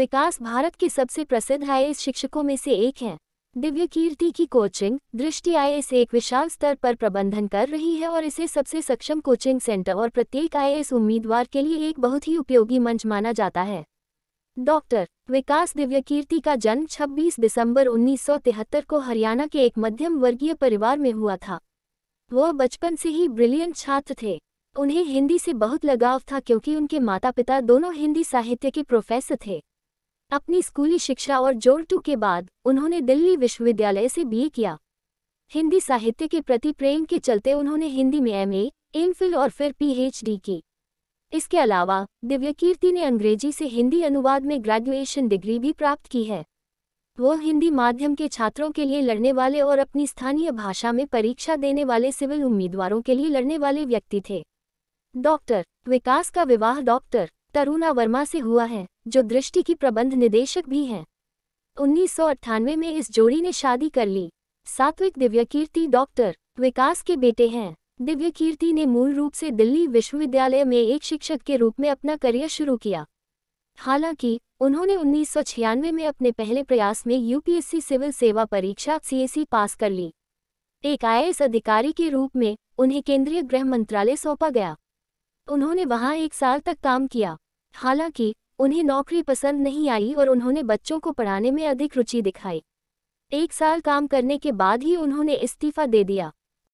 विकास भारत के सबसे प्रसिद्ध आई शिक्षकों में से एक हैं दिव्य कीर्ति की कोचिंग दृष्टि आई एक विशाल स्तर पर प्रबंधन कर रही है और इसे सबसे सक्षम कोचिंग सेंटर और प्रत्येक आई उम्मीदवार के लिए एक बहुत ही उपयोगी मंच माना जाता है डॉक्टर विकास दिव्य कीर्ति का जन्म 26 दिसंबर 1973 को हरियाणा के एक मध्यम वर्गीय परिवार में हुआ था वह बचपन से ही ब्रिलियंट छात्र थे उन्हें हिंदी से बहुत लगाव था क्योंकि उनके माता पिता दोनों हिंदी साहित्य के प्रोफेसर थे अपनी स्कूली शिक्षा और जोर टू के बाद उन्होंने दिल्ली विश्वविद्यालय से बीए किया हिंदी साहित्य के प्रति प्रेम के चलते उन्होंने हिंदी में एमए, एमफिल और फिर पीएचडी की इसके अलावा दिव्य कीर्ति ने अंग्रेजी से हिंदी अनुवाद में ग्रेजुएशन डिग्री भी प्राप्त की है वो हिंदी माध्यम के छात्रों के लिए लड़ने वाले और अपनी स्थानीय भाषा में परीक्षा देने वाले सिविल उम्मीदवारों के लिए लड़ने वाले व्यक्ति थे डॉक्टर विकास का विवाह डॉक्टर तरुणा वर्मा से हुआ है जो दृष्टि की प्रबंध निदेशक भी हैं उन्नीस में इस जोड़ी ने शादी कर ली सात्विक दिव्य कीर्ति डॉक्टर विकास के बेटे हैं दिव्य कीर्ति ने मूल रूप से दिल्ली विश्वविद्यालय में एक शिक्षक के रूप में अपना करियर शुरू किया हालांकि उन्होंने उन्नीस में अपने पहले प्रयास में यूपीएससी सिविल सेवा परीक्षा सीएसी पास कर ली एक आईएएस अधिकारी के रूप में उन्हें केंद्रीय गृह मंत्रालय सौंपा गया उन्होंने वहां एक साल तक काम किया हालांकि उन्हें नौकरी पसंद नहीं आई और उन्होंने बच्चों को पढ़ाने में अधिक रुचि दिखाई एक साल काम करने के बाद ही उन्होंने इस्तीफा दे दिया